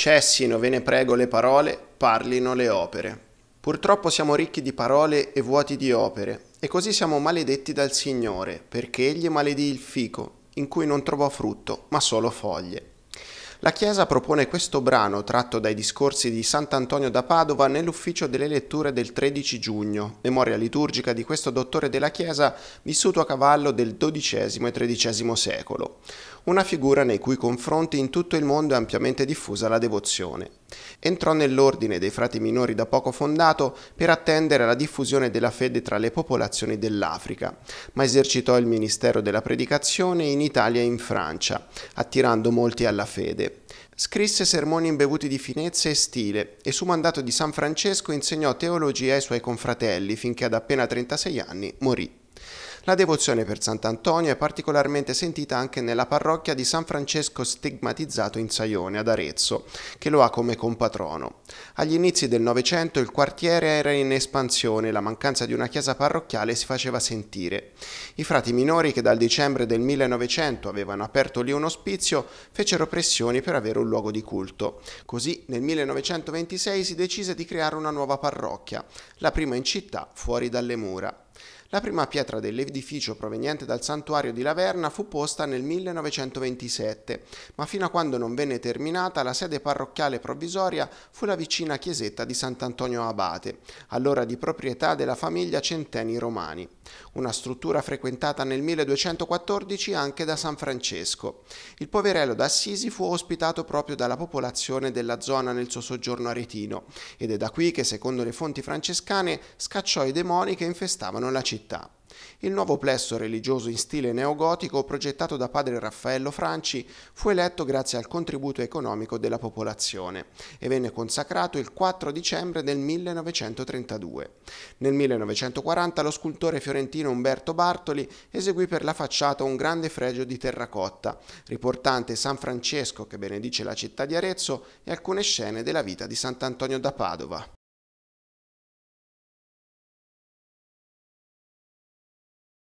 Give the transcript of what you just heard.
Cessino, ve ne prego, le parole, parlino le opere. Purtroppo siamo ricchi di parole e vuoti di opere, e così siamo maledetti dal Signore, perché Egli maledì il fico, in cui non trovò frutto, ma solo foglie. La Chiesa propone questo brano tratto dai discorsi di Sant'Antonio da Padova nell'ufficio delle letture del 13 giugno, memoria liturgica di questo dottore della Chiesa vissuto a cavallo del XII e XIII secolo, una figura nei cui confronti in tutto il mondo è ampiamente diffusa la devozione. Entrò nell'ordine dei frati minori da poco fondato per attendere alla diffusione della fede tra le popolazioni dell'Africa, ma esercitò il ministero della predicazione in Italia e in Francia, attirando molti alla fede. Scrisse sermoni imbevuti di finezza e stile e su mandato di San Francesco insegnò teologia ai suoi confratelli finché ad appena 36 anni morì. La devozione per Sant'Antonio è particolarmente sentita anche nella parrocchia di San Francesco stigmatizzato in Saione, ad Arezzo, che lo ha come compatrono. Agli inizi del Novecento il quartiere era in espansione e la mancanza di una chiesa parrocchiale si faceva sentire. I frati minori che dal dicembre del 1900 avevano aperto lì un ospizio fecero pressioni per avere un luogo di culto. Così nel 1926 si decise di creare una nuova parrocchia, la prima in città fuori dalle mura. La prima pietra dell'edificio proveniente dal santuario di Laverna fu posta nel 1927, ma fino a quando non venne terminata la sede parrocchiale provvisoria fu la vicina chiesetta di Sant'Antonio Abate, allora di proprietà della famiglia Centeni Romani, una struttura frequentata nel 1214 anche da San Francesco. Il poverello d'Assisi fu ospitato proprio dalla popolazione della zona nel suo soggiorno aretino ed è da qui che secondo le fonti francescane scacciò i demoni che infestavano la città città. Il nuovo plesso religioso in stile neogotico progettato da padre Raffaello Franci fu eletto grazie al contributo economico della popolazione e venne consacrato il 4 dicembre del 1932. Nel 1940 lo scultore fiorentino Umberto Bartoli eseguì per la facciata un grande fregio di terracotta, riportante San Francesco che benedice la città di Arezzo e alcune scene della vita di Sant'Antonio da Padova.